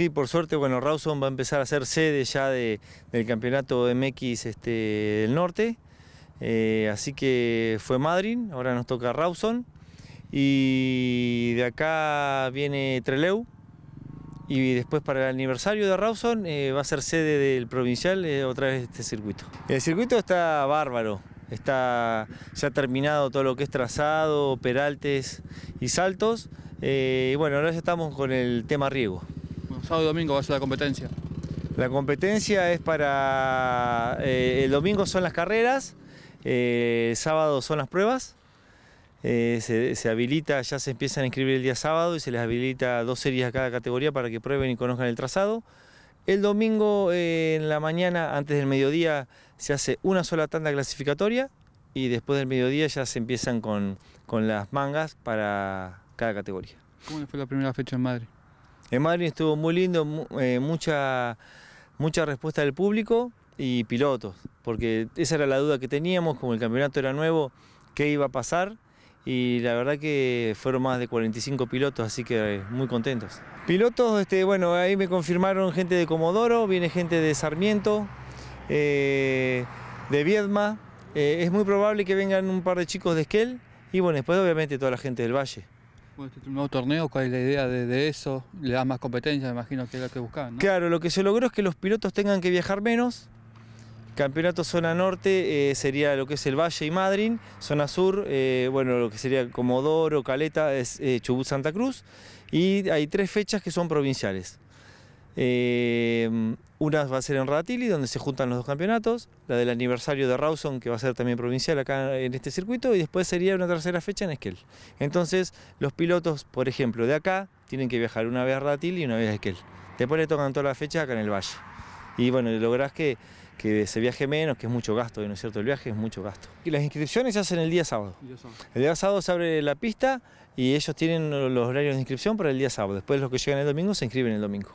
Sí, por suerte, bueno, Rawson va a empezar a ser sede ya del campeonato de MX este, del norte. Eh, así que fue Madrid, ahora nos toca Rawson. Y de acá viene Treleu. Y después para el aniversario de Rawson eh, va a ser sede del provincial eh, otra vez este circuito. El circuito está bárbaro. Está ha terminado todo lo que es trazado, peraltes y saltos. y bueno, ahora ya estamos con el tema riego sábado y domingo va a ser la competencia. La competencia es para... Eh, el domingo son las carreras, El eh, sábado son las pruebas. Eh, se, habilita, ya se empiezan a inscribir el día sábado y se les habilita dos series a cada categoría para que prueben y conozcan el trazado. El domingo en la mañana, antes del mediodía, se hace una sola tanda clasificatoria y después del mediodía ya se empiezan con, con las mangas para cada categoría. ¿Cómo fue la primera fecha en Madrid? En eh, Madrid estuvo muy lindo, eh, mucha, mucha respuesta del público y pilotos, porque esa era la duda que teníamos, como el campeonato era nuevo, qué iba a pasar y la verdad que fueron más de 45 pilotos, así que eh, muy contentos. Pilotos, este, bueno, ahí me confirmaron gente de Comodoro, viene gente de Sarmiento, de Viedma, es muy probable que vengan un par de chicos de Esquel y bueno, después obviamente toda la gente del Valle. Este nuevo torneo, ¿cuál es la idea de, eso? ¿Le da más competencia, me imagino, que es lo que buscan. Claro, lo que se logró es que los pilotos tengan que viajar menos. Campeonato Zona Norte eh, sería lo que es el Valle y Madrid, Zona Sur, eh, bueno, lo que sería Comodoro, Caleta, es eh, Chubut, Santa Cruz, y hay tres fechas que son provinciales. Una va a ser en Radatili, donde se juntan los dos campeonatos, la del aniversario de Rawson, que va a ser también provincial acá en este circuito, y después sería una tercera fecha en Esquel. Entonces, los pilotos, por ejemplo, de acá, tienen que viajar una vez a Radatili y una vez a Esquel. Después le tocan todas las fechas acá en el valle. Y bueno, lográs que, que se viaje menos, que es mucho gasto, ¿no es cierto? El viaje es mucho gasto. Y las inscripciones se hacen el día sábado. El día sábado se abre la pista y ellos tienen los horarios de inscripción para el día sábado. Después los que llegan el domingo se inscriben el domingo.